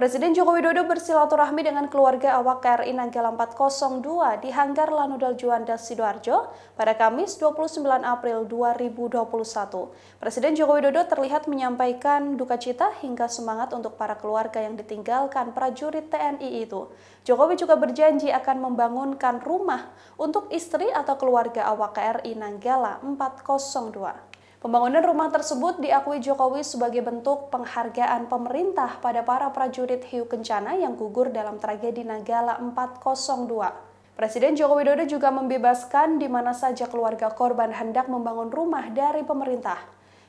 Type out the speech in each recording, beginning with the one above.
Presiden Joko Widodo bersilaturahmi dengan keluarga awak KRI Nanggala 402 di Hanggar Lanudal Juanda Sidoarjo pada Kamis 29 April 2021. Presiden Joko Widodo terlihat menyampaikan duka cita hingga semangat untuk para keluarga yang ditinggalkan prajurit TNI itu. Jokowi juga berjanji akan membangunkan rumah untuk istri atau keluarga awak KRI Nanggala 402. Pembangunan rumah tersebut diakui Jokowi sebagai bentuk penghargaan pemerintah pada para prajurit hiu kencana yang gugur dalam tragedi Nagala 402. Presiden Joko Widodo juga membebaskan di mana saja keluarga korban hendak membangun rumah dari pemerintah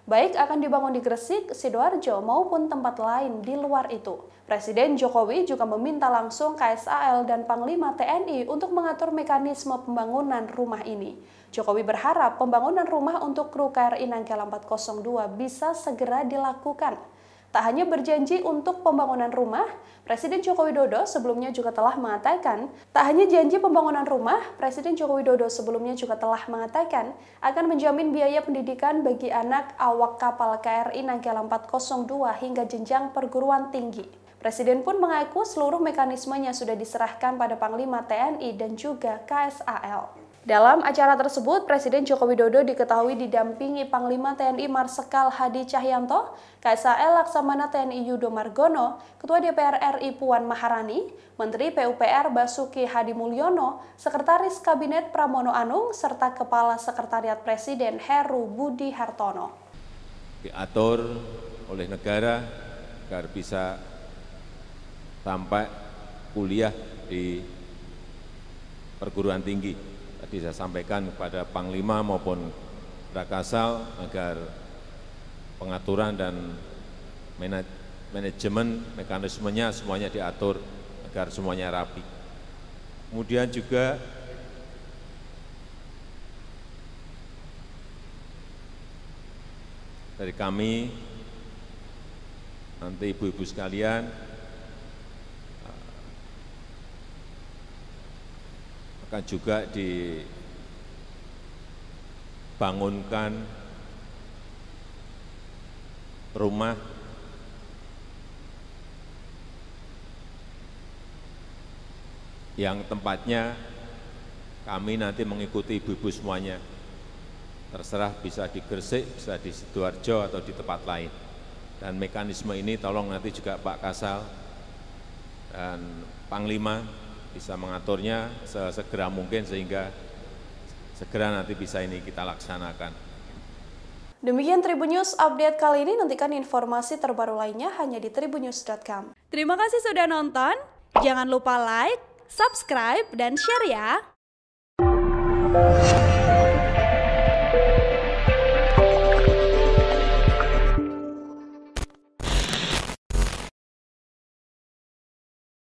baik akan dibangun di Gresik, Sidoarjo, maupun tempat lain di luar itu. Presiden Jokowi juga meminta langsung KSAL dan Panglima TNI untuk mengatur mekanisme pembangunan rumah ini. Jokowi berharap pembangunan rumah untuk kru KRI Nanggala 402 bisa segera dilakukan. Tak hanya berjanji untuk pembangunan rumah, Presiden Joko Widodo sebelumnya juga telah mengatakan, tak hanya janji pembangunan rumah, Presiden Joko Widodo sebelumnya juga telah mengatakan akan menjamin biaya pendidikan bagi anak awak kapal KRI Nanggala 402 hingga jenjang perguruan tinggi. Presiden pun mengaku seluruh mekanismenya sudah diserahkan pada Panglima TNI dan juga KSAL. Dalam acara tersebut, Presiden Joko Widodo diketahui didampingi Panglima TNI Marsikal Hadi Cahyanto, KSAL Laksamana TNI Yudo Margono, Ketua DPR RI Puan Maharani, Menteri PUPR Basuki Hadi Mulyono, Sekretaris Kabinet Pramono Anung, serta Kepala Sekretariat Presiden Heru Budi Hartono. Diatur oleh negara agar bisa sampai kuliah di perguruan tinggi Tadi saya sampaikan kepada Panglima maupun Rakasal agar pengaturan dan manajemen mekanismenya semuanya diatur agar semuanya rapi. Kemudian juga dari kami nanti ibu-ibu sekalian akan juga dibangunkan rumah yang tempatnya kami nanti mengikuti ibu-ibu semuanya. Terserah bisa di Gresik, bisa di Sidoarjo, atau di tempat lain. Dan mekanisme ini tolong nanti juga Pak Kasal dan Panglima bisa mengaturnya segera mungkin sehingga segera nanti bisa ini kita laksanakan. Demikian Tribun News update kali ini. Nantikan informasi terbaru lainnya hanya di tribunnews.com. Terima kasih sudah nonton. Jangan lupa like, subscribe, dan share ya.